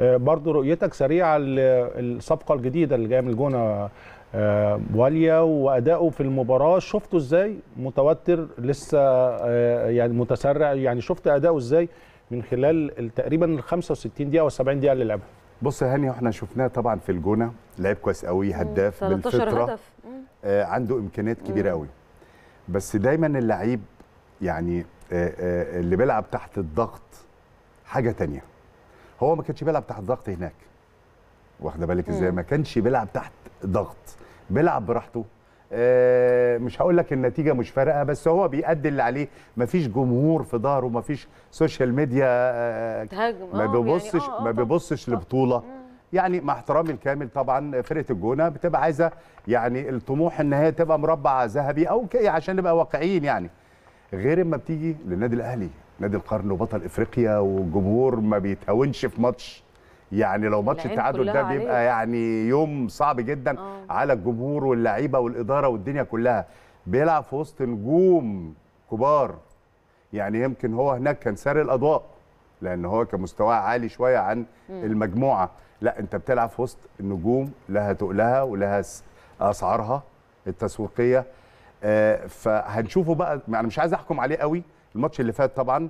آه، برضو رؤيتك سريعه للصفقه الجديده اللي جايه من الجونه آه، واليا واداؤه في المباراه شفته ازاي متوتر لسه آه، يعني متسرع يعني شفت اداؤه ازاي من خلال تقريبا ال 65 دقيقه و70 دقيقه اللي لعبها بص يا هاني احنا شفناه طبعا في الجونه لعيب كويس قوي هداف بالفطره هدف. عنده امكانيات كبيره قوي بس دايما اللعيب يعني اللي بيلعب تحت الضغط حاجه تانية هو ما كانش بيلعب تحت ضغط هناك واخده بالك ازاي ما كانش بيلعب تحت ضغط بيلعب براحته آه، مش هقول لك النتيجه مش فارقه بس هو بيأدي اللي عليه مفيش جمهور في ظهره مفيش سوشيال ميديا آه ما اه، يعني بيبصش اه، ما بيبصش لبطوله يعني مع احترامي الكامل طبعا فرقه الجونه بتبقى عايزه يعني الطموح ان هي تبقى مربع ذهبي او عشان نبقى واقعيين يعني غير اما بتيجي للنادي الاهلي نادي القرن وبطل افريقيا والجمهور ما بيتهاونش في ماتش يعني لو ماتش التعادل ده بيبقى عليك. يعني يوم صعب جدا أوه. على الجمهور واللعيبه والاداره والدنيا كلها بيلعب في وسط نجوم كبار يعني يمكن هو هناك كان ساري الاضواء لان هو كان مستواه عالي شويه عن م. المجموعه لا انت بتلعب في وسط نجوم لها تقلها ولها اسعارها التسويقيه آه فهنشوفه بقى انا مش عايز احكم عليه قوي الماتش اللي فات طبعا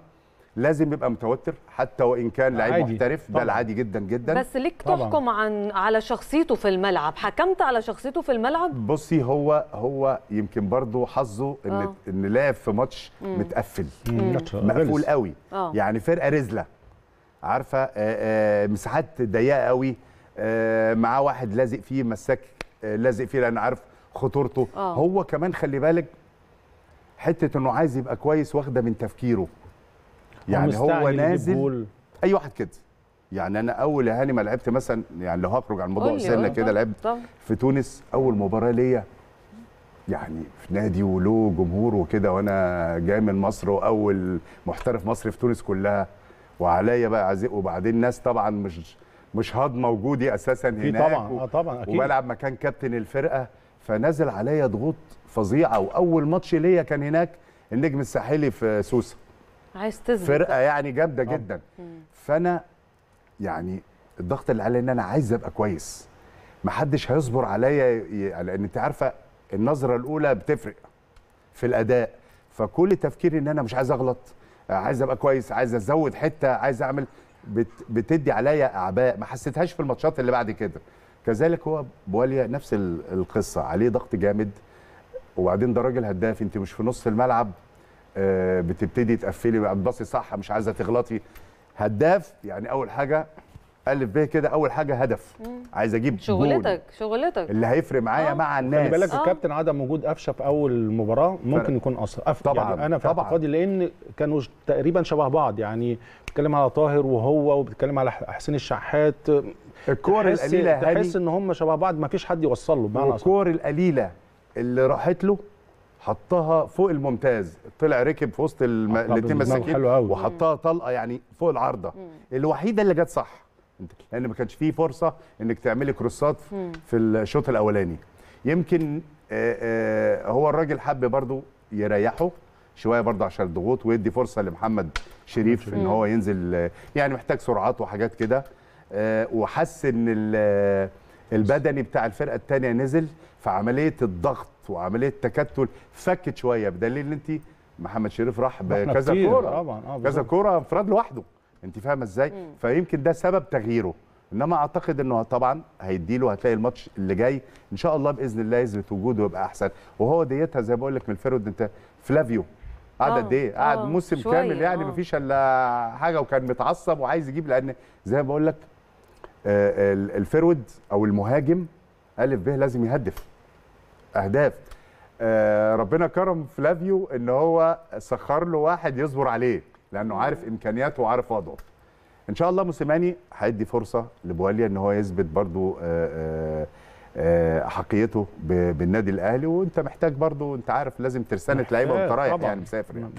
لازم يبقى متوتر حتى وان كان لعيب محترف ده العادي جدا جدا بس ليك تحكم عن على شخصيته في الملعب حكمت على شخصيته في الملعب بصي هو هو يمكن برضه حظه آه. ان أوه. ان لعب في ماتش مم. متقفل مم. مقفول قوي أوه. يعني فرقه رزله عارفه آآ آه، آآ آه، مساحات ضيقه قوي معاه واحد لازق فيه مساك لازق فيه لان عارف خطورته أوه. هو كمان خلي بالك حته انه عايز يبقى كويس واخده من تفكيره يعني هو نازل اي واحد كده يعني انا اول هاني ما لعبت مثلا يعني لو هخرج عن موضوع سنه كده لعبت في تونس اول مباراه ليا يعني في نادي وله جمهور وكده وانا جاي من مصر واول محترف مصري في تونس كلها وعليا بقى عزيق وبعدين ناس طبعا مش مش هاضمه وجودي اساسا هناك طبعا و... آه طبعا اكيد وبلعب مكان كابتن الفرقه فنزل عليا ضغوط فظيعه واول ماتش ليا كان هناك النجم الساحلي في سوسه عايز تظبط فرقه يعني جامده آه. جدا جدا فانا يعني الضغط اللي علي ان انا عايز ابقى كويس محدش هيصبر عليا لان انت عارفه النظره الاولى بتفرق في الاداء فكل تفكيري ان انا مش عايز اغلط عايز ابقى كويس عايز ازود حته عايز اعمل بت بتدي عليا اعباء ما حسيتهاش في الماتشات اللي بعد كده كذلك هو بواليا نفس القصه عليه ضغط جامد وبعدين ده راجل هداف انت مش في نص الملعب آه، بتبتدي تقفلي بقى صح مش عايزه تغلطي هداف يعني اول حاجه الف ب كده اول حاجه هدف عايز اجيب شغلتك شغلتك اللي هيفرق معايا آه. مع الناس خلي بالك الكابتن عدم وجود قفشه في اول مباراه ممكن فرق. يكون اثر أف... طبعا يعني انا في اعتقادي لان كانوا تقريبا شبه بعض يعني بتتكلم على طاهر وهو وبتكلم على حسين الشحات الكور القليله هاني تحس ان هم شبه بعض ما فيش حد يوصل له بمعنى الكور القليله اللي راحت له حطها فوق الممتاز طلع ركب في وسط الم... الاثنين مساكين وحطها طلقه يعني فوق العارضه الوحيده اللي جت صح لان ما كانش فيه فرصه انك تعملي كروسات في الشوط الاولاني يمكن هو الراجل حب برضو يريحه شويه برضه عشان الضغوط ويدي فرصه لمحمد شريف ان هو ينزل يعني محتاج سرعات وحاجات كده وحس ان البدني بتاع الفرقه الثانيه نزل فعمليه الضغط وعمليه التكتل فكت شويه بدليل ان انت محمد شريف راح بكذا كوره آه، كذا كوره انفراد لوحده انت فاهمه ازاي فيمكن ده سبب تغييره انما اعتقد انه طبعا هيدي له هتلاقي الماتش اللي جاي ان شاء الله باذن الله يثبت وجوده ويبقى احسن وهو ديتها زي ما بقول لك من الفيرود انت فلافيو قعد آه. قد ايه؟ قعد آه. موسم كامل يعني أوه. مفيش الا حاجه وكان متعصب وعايز يجيب لان زي ما بقول لك آه، الفيرود او المهاجم الف ب لازم يهدف اهداف ربنا كرم فلافيو ان هو سخر له واحد يصبر عليه لانه عارف امكانياته وعارف وضعه ان شاء الله موسيماني هيدي فرصه لبواليا ان هو يثبت برضو آه، آه، آه، حقيته بالنادي الاهلي وانت محتاج برضو انت عارف لازم ترسانه لعيبه وانت رايح يعني مسافر يعني